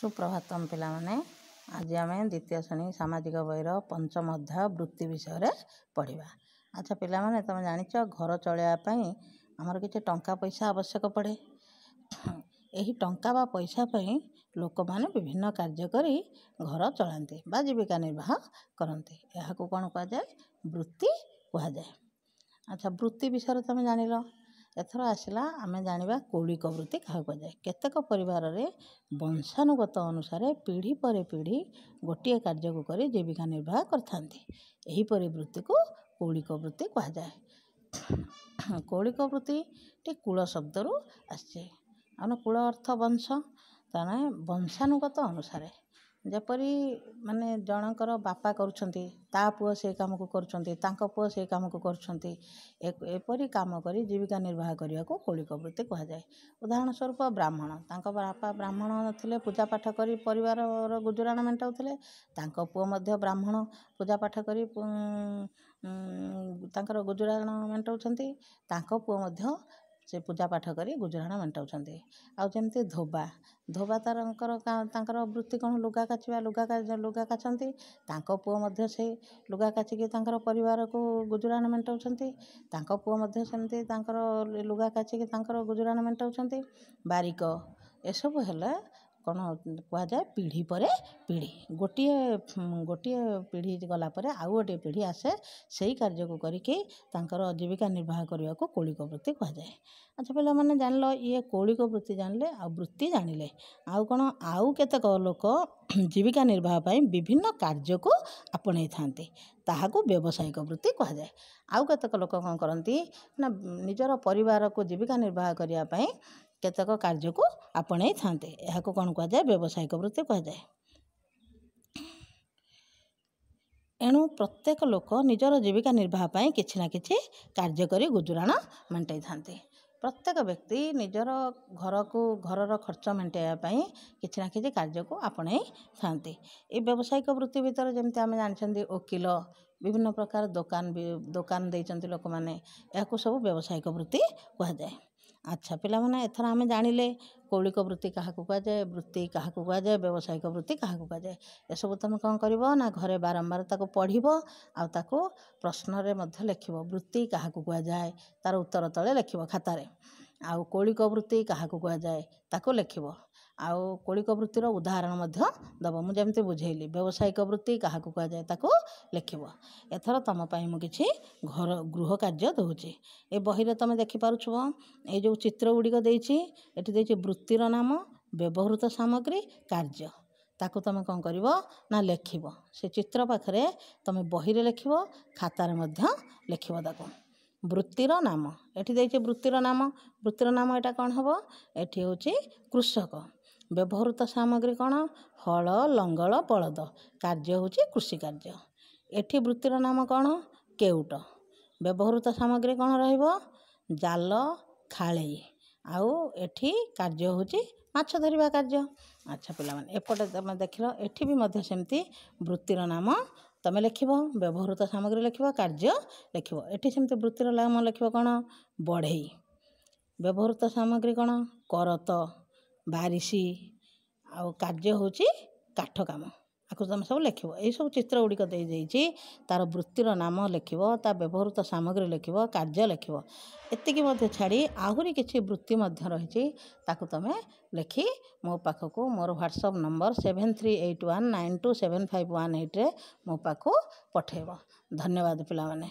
ସୁପ୍ରଭାତମ ପିଲାମାନେ ଆଜି ଆମେ ଦ୍ୱିତୀୟ ଶ୍ରେଣୀ ସାମାଜିକ ବହିର ପଞ୍ଚମ ଅଧ୍ୟାୟ ବୃତ୍ତି ବିଷୟରେ ପଢ଼ିବା ଆଚ୍ଛା ପିଲାମାନେ ତୁମେ ଜାଣିଛ ଘର ଚଳାଇବା ପାଇଁ ଆମର କିଛି ଟଙ୍କା ପଇସା ଆବଶ୍ୟକ ପଡ଼େ ଏହି ଟଙ୍କା ବା ପଇସା ପାଇଁ ଲୋକମାନେ ବିଭିନ୍ନ କାର୍ଯ୍ୟ କରି ଘର ଚଳାନ୍ତି ବା ଜୀବିକା ନିର୍ବାହ କରନ୍ତି ଏହାକୁ କ'ଣ କୁହାଯାଏ ବୃତ୍ତି କୁହାଯାଏ ଆଚ୍ଛା ବୃତ୍ତି ବିଷୟରେ ତୁମେ ଜାଣିଲ ଏଥର ଆସିଲା ଆମେ ଜାଣିବା କୌଳିକ ବୃତ୍ତି କାହାକୁ କୁହାଯାଏ କେତେକ ପରିବାରରେ ବଂଶାନୁଗତ ଅନୁସାରେ ପିଢ଼ି ପରେ ପିଢ଼ି ଗୋଟିଏ କାର୍ଯ୍ୟକୁ କରି ଜୀବିକା ନିର୍ବାହ କରିଥାନ୍ତି ଏହିପରି ବୃତ୍ତିକୁ କୌଳିକ ବୃତ୍ତି କୁହାଯାଏ କୌଳିକ ବୃତ୍ତିଟି କୂଳ ଶବ୍ଦରୁ ଆସିଛି ଆମ କୂଳ ଅର୍ଥ ବଂଶ ତାହେଲେ ବଂଶାନୁଗତ ଅନୁସାରେ ଯେପରି ମାନେ ଜଣଙ୍କର ବାପା କରୁଛନ୍ତି ତା ପୁଅ ସେଇ କାମକୁ କରୁଛନ୍ତି ତାଙ୍କ ପୁଅ ସେଇ କାମକୁ କରୁଛନ୍ତି ଏପରି କାମ କରି ଜୀବିକା ନିର୍ବାହ କରିବାକୁ କୌଳିକ ବୃତ୍ତି କୁହାଯାଏ ଉଦାହରଣ ସ୍ୱରୂପ ବ୍ରାହ୍ମଣ ତାଙ୍କ ବାପା ବ୍ରାହ୍ମଣ ଥିଲେ ପୂଜାପାଠ କରି ପରିବାରର ଗୁଜୁରାଣ ମେଣ୍ଟାଉଥିଲେ ତାଙ୍କ ପୁଅ ମଧ୍ୟ ବ୍ରାହ୍ମଣ ପୂଜାପାଠ କରି ତାଙ୍କର ଗୁଜୁରାଣ ମେଣ୍ଟାଉଛନ୍ତି ତାଙ୍କ ପୁଅ ମଧ୍ୟ ସେ ପୂଜା ପାଠ କରି ଗୁଜୁରାଣ ମେଣ୍ଟାଉଛନ୍ତି ଆଉ ଯେମିତି ଧୋବା ଧୋବା ତା'ରଙ୍କର ତାଙ୍କର ବୃତ୍ତି କ'ଣ ଲୁଗା କାଚିବା ଲୁଗା ଲୁଗା କାଚନ୍ତି ତାଙ୍କ ପୁଅ ମଧ୍ୟ ସେ ଲୁଗା କାଚିକି ତାଙ୍କର ପରିବାରକୁ ଗୁଜୁରାଣ ମେଣ୍ଟାଉଛନ୍ତି ତାଙ୍କ ପୁଅ ମଧ୍ୟ ସେମିତି ତାଙ୍କର ଲୁଗା କାଚିକି ତାଙ୍କର ଗୁଜୁରାଣ ମେଣ୍ଟାଉଛନ୍ତି ବାରିକ ଏସବୁ ହେଲା କ'ଣ କୁହାଯାଏ ପିଢ଼ି ପରେ ପିଢ଼ି ଗୋଟିଏ ଗୋଟିଏ ପିଢ଼ି ଗଲା ପରେ ଆଉ ଗୋଟିଏ ପିଢ଼ି ଆସେ ସେଇ କାର୍ଯ୍ୟକୁ କରିକି ତାଙ୍କର ଜୀବିକା ନିର୍ବାହ କରିବାକୁ କୌଳିକ ବୃତ୍ତି କୁହାଯାଏ ଆଚ୍ଛା ପିଲାମାନେ ଜାଣିଲ ଇଏ କୌଳିକ ବୃତ୍ତି ଜାଣିଲେ ଆଉ ବୃତ୍ତି ଜାଣିଲେ ଆଉ କ'ଣ ଆଉ କେତେକ ଲୋକ ଜୀବିକା ନିର୍ବାହ ପାଇଁ ବିଭିନ୍ନ କାର୍ଯ୍ୟକୁ ଆପଣେଇଥାନ୍ତି ତାହାକୁ ବ୍ୟବସାୟିକ ବୃତ୍ତି କୁହାଯାଏ ଆଉ କେତେକ ଲୋକ କ'ଣ କରନ୍ତି ନା ନିଜର ପରିବାରକୁ ଜୀବିକା ନିର୍ବାହ କରିବା ପାଇଁ କେତେକ କାର୍ଯ୍ୟକୁ ଆପଣାଇଥାନ୍ତି ଏହାକୁ କ'ଣ କୁହାଯାଏ ବ୍ୟବସାୟିକ ବୃତ୍ତି କୁହାଯାଏ ଏଣୁ ପ୍ରତ୍ୟେକ ଲୋକ ନିଜର ଜୀବିକା ନିର୍ବାହ ପାଇଁ କିଛି ନା କିଛି କାର୍ଯ୍ୟ କରି ଗୁଜୁରାଣ ମେଣ୍ଟାଇଥାନ୍ତି ପ୍ରତ୍ୟେକ ବ୍ୟକ୍ତି ନିଜର ଘରକୁ ଘରର ଖର୍ଚ୍ଚ ମେଣ୍ଟାଇବା ପାଇଁ କିଛି ନା କିଛି କାର୍ଯ୍ୟକୁ ଆପଣାଇଥାନ୍ତି ଏ ବ୍ୟବସାୟିକ ବୃତ୍ତି ଭିତରେ ଯେମିତି ଆମେ ଜାଣିଛନ୍ତି ଓକିଲ ବିଭିନ୍ନ ପ୍ରକାର ଦୋକାନ ବି ଦୋକାନ ଦେଇଛନ୍ତି ଲୋକମାନେ ଏହାକୁ ସବୁ ବ୍ୟବସାୟିକ ବୃତ୍ତି କୁହାଯାଏ ଆଚ୍ଛା ପିଲାମାନେ ଏଥର ଆମେ ଜାଣିଲେ କୌଳିକ ବୃତ୍ତି କାହାକୁ କୁହାଯାଏ ବୃତ୍ତି କାହାକୁ କୁହାଯାଏ ବ୍ୟବସାୟିକ ବୃତ୍ତି କାହାକୁ କୁହାଯାଏ ଏସବୁ ତୁମେ କ'ଣ କରିବ ନା ଘରେ ବାରମ୍ବାର ତାକୁ ପଢ଼ିବ ଆଉ ତାକୁ ପ୍ରଶ୍ନରେ ମଧ୍ୟ ଲେଖିବ ବୃତ୍ତି କାହାକୁ କୁହାଯାଏ ତା'ର ଉତ୍ତର ତଳେ ଲେଖିବ ଖାତାରେ ଆଉ କୌଳିକ ବୃତ୍ତି କାହାକୁ କୁହାଯାଏ ତାକୁ ଲେଖିବ ଆଉ କୌଳିକ ବୃତ୍ତିର ଉଦାହରଣ ମଧ୍ୟ ଦେବ ମୁଁ ଯେମିତି ବୁଝେଇଲି ବ୍ୟବସାୟିକ ବୃତ୍ତି କାହାକୁ କୁହାଯାଏ ତାକୁ ଲେଖିବ ଏଥର ତୁମ ପାଇଁ ମୁଁ କିଛି ଘର ଗୃହ କାର୍ଯ୍ୟ ଦେଉଛି ଏ ବହିରେ ତୁମେ ଦେଖିପାରୁଛ ଏ ଯେଉଁ ଚିତ୍ର ଗୁଡ଼ିକ ଦେଇଛି ଏଠି ଦେଇଛି ବୃତ୍ତିର ନାମ ବ୍ୟବହୃତ ସାମଗ୍ରୀ କାର୍ଯ୍ୟ ତାକୁ ତୁମେ କ'ଣ କରିବ ନା ଲେଖିବ ସେ ଚିତ୍ର ପାଖରେ ତୁମେ ବହିରେ ଲେଖିବ ଖାତାରେ ମଧ୍ୟ ଲେଖିବ ତାକୁ ବୃତ୍ତିର ନାମ ଏଠି ଦେଇଛି ବୃତ୍ତିର ନାମ ବୃତ୍ତିର ନାମ ଏଇଟା କ'ଣ ହେବ ଏଠି ହେଉଛି କୃଷକ ବ୍ୟବହୃତ ସାମଗ୍ରୀ କ'ଣ ହଳ ଲଙ୍ଗଳ ବଳଦ କାର୍ଯ୍ୟ ହେଉଛି କୃଷି କାର୍ଯ୍ୟ ଏଠି ବୃତ୍ତିର ନାମ କ'ଣ କେଉଟ ବ୍ୟବହୃତ ସାମଗ୍ରୀ କ'ଣ ରହିବ ଜାଲ ଖାଳେଇ ଆଉ ଏଠି କାର୍ଯ୍ୟ ହେଉଛି ମାଛ ଧରିବା କାର୍ଯ୍ୟ ଆଚ୍ଛା ପିଲାମାନେ ଏପଟେ ତୁମେ ଦେଖିଲ ଏଠି ବି ମଧ୍ୟ ସେମିତି ବୃତ୍ତିର ନାମ ତୁମେ ଲେଖିବ ବ୍ୟବହୃତ ସାମଗ୍ରୀ ଲେଖିବ କାର୍ଯ୍ୟ ଲେଖିବ ଏଠି ସେମିତି ବୃତ୍ତିର ନାମ ଲେଖିବ କ'ଣ ବଢ଼େଇ ବ୍ୟବହୃତ ସାମଗ୍ରୀ କ'ଣ କରତ ବାରିଶି ଆଉ କାର୍ଯ୍ୟ ହେଉଛି କାଠ କାମ ଆକୁ ତୁମେ ସବୁ ଲେଖିବ ଏଇସବୁ ଚିତ୍ର ଗୁଡ଼ିକ ଦେଇଦେଇଛି ତା'ର ବୃତ୍ତିର ନାମ ଲେଖିବ ତା ବ୍ୟବହୃତ ସାମଗ୍ରୀ ଲେଖିବ କାର୍ଯ୍ୟ ଲେଖିବ ଏତିକି ମଧ୍ୟ ଛାଡ଼ି ଆହୁରି କିଛି ବୃତ୍ତି ମଧ୍ୟ ରହିଛି ତାକୁ ତୁମେ ଲେଖି ମୋ ପାଖକୁ ମୋର WhatsApp number seven three eight one nine two seven five one ଏଇଟ୍ରେ ମୋ ପାଖକୁ ପଠାଇବ ଧନ୍ୟବାଦ ପିଲାମାନେ